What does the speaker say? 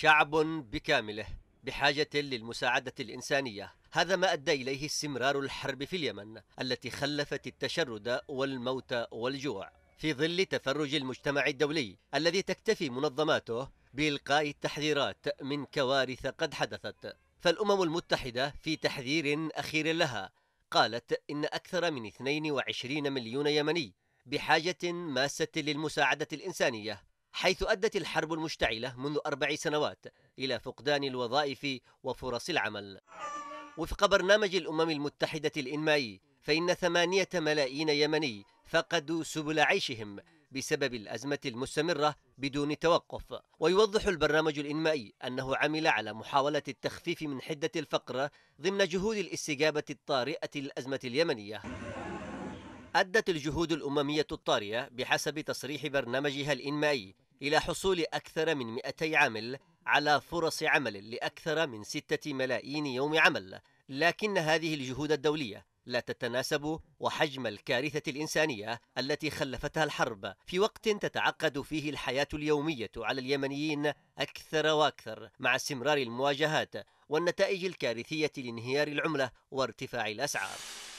شعب بكامله بحاجة للمساعدة الإنسانية هذا ما أدى إليه استمرار الحرب في اليمن التي خلفت التشرد والموت والجوع في ظل تفرج المجتمع الدولي الذي تكتفي منظماته بإلقاء التحذيرات من كوارث قد حدثت فالأمم المتحدة في تحذير أخير لها قالت إن أكثر من 22 مليون يمني بحاجة ماسة للمساعدة الإنسانية حيث أدت الحرب المشتعلة منذ أربع سنوات إلى فقدان الوظائف وفرص العمل وفق برنامج الأمم المتحدة الإنمائي فإن ثمانية ملايين يمني فقدوا سبل عيشهم بسبب الأزمة المستمرة بدون توقف ويوضح البرنامج الإنمائي أنه عمل على محاولة التخفيف من حدة الفقر ضمن جهود الاستجابة الطارئة للأزمة اليمنية أدت الجهود الأممية الطارئة بحسب تصريح برنامجها الإنمائي إلى حصول أكثر من 200 عامل على فرص عمل لأكثر من 6 ملايين يوم عمل لكن هذه الجهود الدولية لا تتناسب وحجم الكارثة الإنسانية التي خلفتها الحرب في وقت تتعقد فيه الحياة اليومية على اليمنيين أكثر وأكثر مع استمرار المواجهات والنتائج الكارثية لانهيار العملة وارتفاع الأسعار